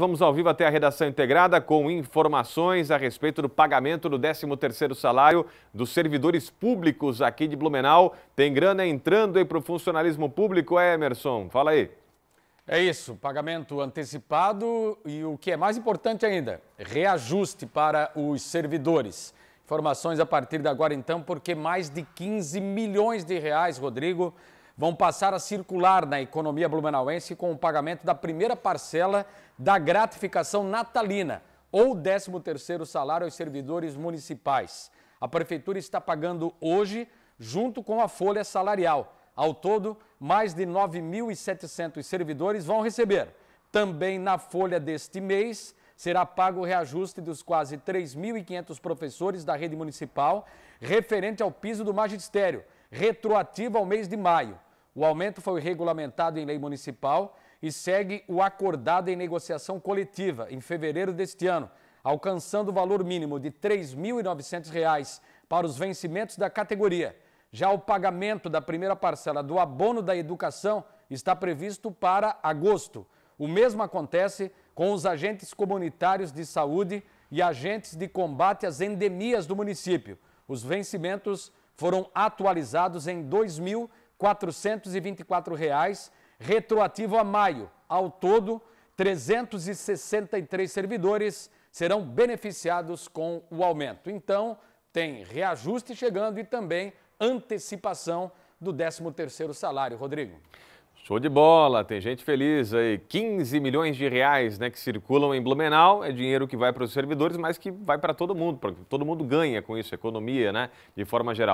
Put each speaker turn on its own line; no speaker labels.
Vamos ao vivo até a redação integrada com informações a respeito do pagamento do 13º salário dos servidores públicos aqui de Blumenau. Tem grana entrando aí para o
funcionalismo público, é, Emerson? Fala aí. É isso, pagamento antecipado e o que é mais importante ainda, reajuste para os servidores. Informações a partir de agora então, porque mais de 15 milhões de reais, Rodrigo, vão passar a circular na economia blumenauense com o pagamento da primeira parcela da gratificação natalina ou 13º salário aos servidores municipais. A prefeitura está pagando hoje junto com a folha salarial. Ao todo, mais de 9.700 servidores vão receber. Também na folha deste mês será pago o reajuste dos quase 3.500 professores da rede municipal referente ao piso do magistério, retroativo ao mês de maio. O aumento foi regulamentado em lei municipal e segue o acordado em negociação coletiva em fevereiro deste ano, alcançando o valor mínimo de R$ 3.900 para os vencimentos da categoria. Já o pagamento da primeira parcela do abono da educação está previsto para agosto. O mesmo acontece com os agentes comunitários de saúde e agentes de combate às endemias do município. Os vencimentos foram atualizados em R$ 424 reais, retroativo a maio. Ao todo, 363 servidores serão beneficiados com o aumento. Então, tem reajuste chegando e também antecipação do 13º salário, Rodrigo.
Show de bola, tem gente feliz aí. 15 milhões de reais né, que circulam em Blumenau, é dinheiro que vai para os servidores, mas que vai para todo mundo, porque todo mundo ganha com isso, economia, né, de forma geral.